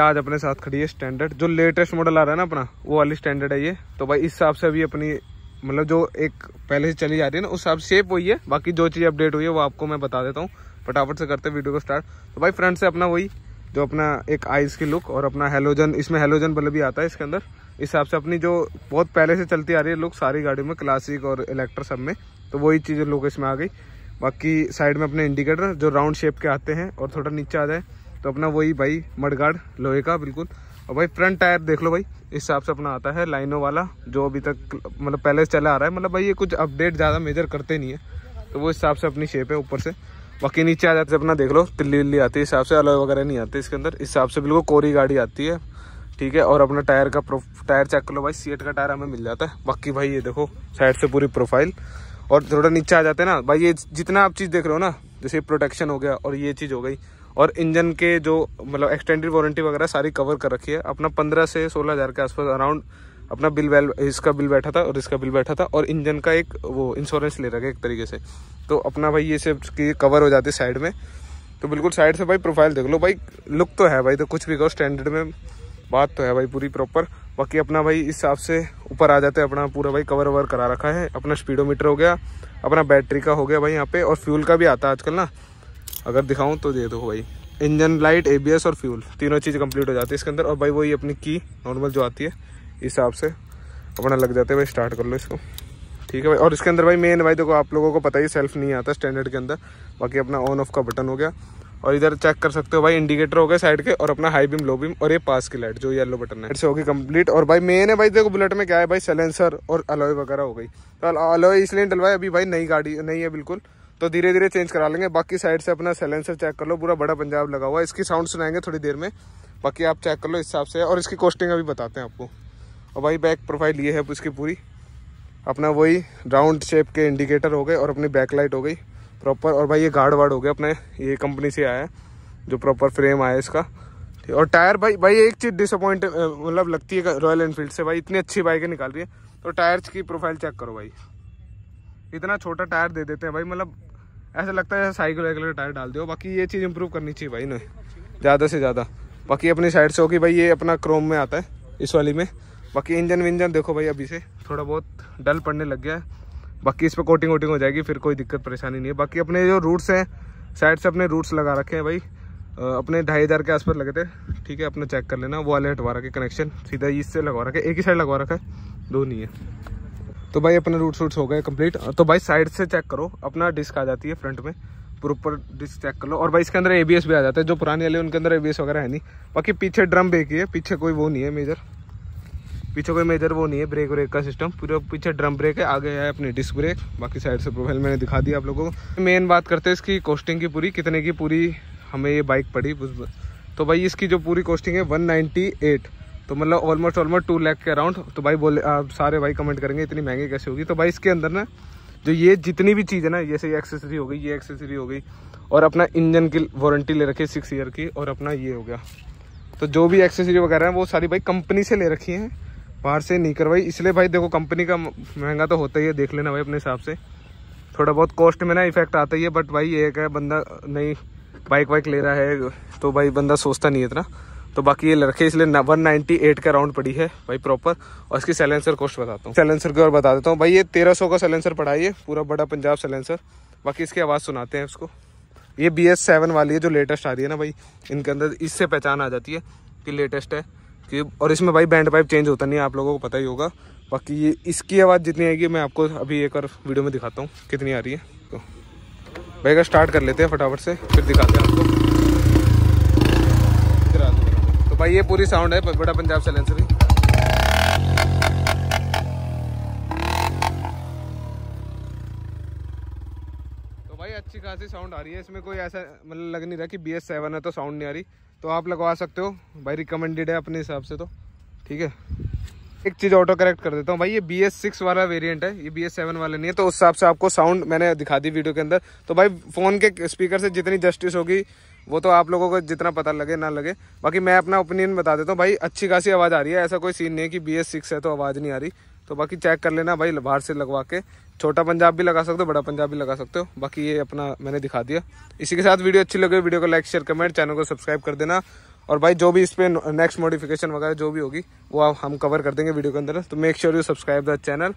आज अपने साथ खड़ी है स्टैंडर्ड जो लेटेस्ट मॉडल आ रहा है ना अपना वो वाली स्टैंडर्ड है ये तो भाई इस हिसाब से अभी अपनी मतलब जो एक पहले से चली जा रही है ना उस हिसाब से हुई है बाकी जो चीज़ अपडेट हुई है वो आपको मैं बता देता हूँ फटाफट से करते वीडियो को स्टार्ट तो भाई फ्रंट से अपना वही जो अपना एक आइस की लुक और अपना हेलोजन इसमें हेलोजन बल्ब भी आता है इसके अंदर इस हिसाब से अपनी जो बहुत पहले से चलती आ रही है लुक सारी गाड़ियों में क्लासिक और इलेक्ट्रा सब में तो वही चीज़ लुक इसमें आ गई बाकी साइड में अपने इंडिकेटर जो राउंड शेप के आते हैं और थोड़ा नीचे आ जाए तो अपना वही भाई मडगार्ड लोहे का बिल्कुल और भाई फ्रंट टायर देख लो भाई इस हिसाब से अपना आता है लाइनों वाला जो अभी तक मतलब पहले से चला आ रहा है मतलब भाई ये कुछ अपडेट ज़्यादा मेजर करते नहीं है तो वो इस हिसाब से अपनी शेप है ऊपर से बाकी नीचे आ जाते अपना देख लो तिल्ली आती है इस हिसाब से अलग वगैरह नहीं आती इसके अंदर इस हिसाब से बिल्कुल कोरी गाड़ी आती है ठीक है और अपना टायर का टायर चेक कर लो भाई सीट का टायर हमें मिल जाता है बाकी भाई ये देखो साइड से पूरी प्रोफाइल और थोड़ा नीचे आ जाते हैं ना भाई ये जितना आप चीज़ देख रहे हो ना जैसे प्रोटेक्शन हो गया और ये चीज़ हो गई और इंजन के जो मतलब एक्सटेंडेड वारंटी वगैरह सारी कवर कर रखी है अपना पंद्रह से सोलह हज़ार के आसपास अराउंड अपना बिल वैल इसका बिल बैठा था और इसका बिल बैठा था और इंजन का एक वो इंश्योरेंस ले रखा है एक तरीके से तो अपना भाई ये सब की कवर हो जाती है साइड में तो बिल्कुल साइड से भाई प्रोफाइल देख लो भाई लुक तो है भाई तो कुछ भी कहो स्टैंडर्ड में बात तो है भाई पूरी प्रॉपर बाकी अपना भाई इस हिसाब से ऊपर आ जाते हैं अपना पूरा भाई कवर ववर करा रखा है अपना स्पीडोमीटर हो गया अपना बैटरी का हो गया भाई यहाँ पे और फ्यूल का भी आता है आजकल ना अगर दिखाऊँ तो दे दो भाई इंजन लाइट एबीएस और फ्यूल तीनों चीज़ कंप्लीट हो जाती है इसके अंदर और भाई वही अपनी की नॉर्मल जो आती है इस हिसाब से अपना लग जाता है भाई स्टार्ट कर लो इसको ठीक है भाई और इसके अंदर भाई मेन भाई देखो आप लोगों को पता ही सेल्फ नहीं आता स्टैंडर्ड के अंदर बाकी अपना ऑन ऑफ का बटन हो गया और इधर चेक कर सकते हो भाई इंडिकेटर हो गए साइड के और अपना हाई बीम लो बीम और ये पास की लाइट जो येलो बटन है से होगी कंप्लीट और भाई मेन है भाई देखो बुलेट में क्या है भाई सेलेंसर और अलॉय वगैरह हो गई तो अलॉय इसलिए डलवाए अभी भाई नई गाड़ी नहीं है बिल्कुल तो धीरे धीरे चेंज करा लेंगे बाकी साइड से अपना सैलेंसर चेक कर लो पूरा बड़ा पंजाब लगा हुआ है इसकी साउंड सुनाएंगे थोड़ी देर में बाकी आप चेक कर लो इस हिसाब से और इसकी कॉस्टिंग अभी बताते हैं आपको और भाई बैक प्रोफाइल ये है इसकी पूरी अपना वही राउंड शेप के इंडिकेटर हो गए और अपनी बैक लाइट हो गई प्रॉपर और भाई ये गार्ड वार्ड हो गया अपने ये कंपनी से आया है जो प्रॉपर फ्रेम आया इसका और टायर भाई भाई एक चीज़ डिसअपॉइंट मतलब लगती है रॉयल एनफील्ड से भाई इतनी अच्छी बाइकें निकाल रही है तो टायर्स की प्रोफाइल चेक करो भाई इतना छोटा टायर दे देते हैं भाई मतलब ऐसा लगता है साइकिल वाइकिल का टायर डाल दो बाकी ये चीज़ इंप्रूव करनी चाहिए भाई इन्हें ज़्यादा से ज़्यादा बाकी अपनी साइड से होगी भाई ये अपना क्रोम में आता है इस वाली में बाकी इंजन विंजन देखो भाई अभी से थोड़ा बहुत डल पड़ने लग गया है बाकी इस पर कोटिंग वोटिंग हो जाएगी फिर कोई दिक्कत परेशानी नहीं है बाकी अपने जो रूट्स हैं साइड से अपने रूट्स लगा रखे हैं भाई अपने ढाई हज़ार के आसपास लगे थे ठीक है अपना चेक कर लेना वो वाले हटवा रखे कनेक्शन सीधा इससे लगवा रखे एक ही साइड लगवा रखा है दो नहीं है तो भाई अपना रूट शूट्स हो गए कंप्लीट तो भाई साइड से चेक करो अपना डिस्क आ जाती है फ्रंट में प्रॉपर डिस्क चेक कर लो और भाई इसके अंदर ए भी आ जाता है जो पुराने वाले उनके अंदर ए वगैरह है नहीं बाकी पीछे ड्रम ब्रेक ही है पीछे कोई वो नहीं है मेजर पीछे कोई मेजर वो नहीं है ब्रेक व्रेक का सिस्टम पूरा पीछे ड्रम ब्रेक है आगे है अपनी डिस्क ब्रेक बाकी साइड से प्रोफाइल मैंने दिखा दिया आप लोगों को मेन बात करते हैं इसकी कॉस्टिंग की पूरी कितने की पूरी हमें ये बाइक पड़ी तो भाई इसकी जो पूरी कॉस्टिंग है वन नाइन्टी एट तो मतलब ऑलमोस्ट ऑलमोस्ट टू लैख के अराउंड तो भाई बोले आप सारे भाई कमेंट करेंगे इतनी महंगी कैसे होगी तो भाई इसके अंदर ना जो ये जितनी भी चीज़ है ना जैसे ये एक्सेसरी हो गई ये एक्सेसरी हो गई और अपना इंजन की वारंटी ले रखी है सिक्स ईयर की और अपना ये हो गया तो जो भी एक्सेसरी वगैरह है वो सारी भाई कंपनी से ले रखी हैं बाहर से नहीं करवाई इसलिए भाई देखो कंपनी का महंगा तो होता ही है देख लेना भाई अपने हिसाब से थोड़ा बहुत कॉस्ट में ना इफेक्ट आता ही है बट भाई ये एक है बंदा नहीं बाइक वाइक ले रहा है तो भाई बंदा सोचता नहीं इतना तो बाकी ये लड़के इसलिए वन नाइनटी एट का राउंड पड़ी है भाई प्रॉपर और इसकी सैलेंसर कॉस्ट बताता हूँ सैलेंसर की और बता देता हूँ भाई ये तेरह सौ का सैलेंसर पड़ा है पूरा बड़ा पंजाब सैलेंसर बाकी इसकी आवाज़ सुनाते हैं उसको ये बी एस सेवन वाली है जो लेटेस्ट आ रही है ना भाई इनके अंदर इससे पहचान आ जाती है कि लेटेस्ट है कि और इसमें भाई बैंड पाइप चेंज होता नहीं है आप लोगों को पता ही होगा बाकी ये इसकी आवाज़ जितनी आएगी मैं आपको अभी एक और वीडियो में दिखाता हूँ कितनी आ रही है तो भाई अगर स्टार्ट कर लेते हैं फटाफट से फिर दिखाते हैं आपको भाई ये पूरी साउंड है बड़ा पंजाब सैलेंसर तो भाई अच्छी खासी साउंड आ रही है इसमें कोई ऐसा मतलब लग नहीं रहा कि बी एस सेवन है तो साउंड नहीं आ रही तो आप लगवा सकते हो भाई रिकमेंडेड है अपने हिसाब से तो ठीक है एक चीज़ ऑटो करेक्ट कर देता हूँ भाई ये बी एस सिक्स वाला वेरियंट है ये बी एस सेवन वाला नहीं है तो उस हिसाब से आपको साउंड मैंने दिखा दी वीडियो के अंदर तो भाई फ़ोन के स्पीकर से जितनी जस्टिस होगी वो तो आप लोगों को जितना पता लगे ना लगे बाकी मैं अपना ओपिनियन बता देता हूँ भाई अच्छी खासी आवाज़ आ रही है ऐसा कोई सीन नहीं है कि बी एस सिक्स है तो आवाज़ नहीं आ रही तो बाकी चेक कर लेना भाई बाहर से लगवा के छोटा पंजाब भी लगा सकते हो बड़ा पंजाब भी लगा सकते हो बाकी ये अपना मैंने दिखा दिया इसी के साथ वीडियो अच्छी लगे वीडियो को लाइक शेयर कमेंट चैनल को सब्सक्राइब कर देना और भाई जो भी इस पर नेक्स्ट मॉडिफिकेशन वगैरह जो भी होगी वो हम कवर कर देंगे वीडियो के अंदर तो make sure you subscribe the channel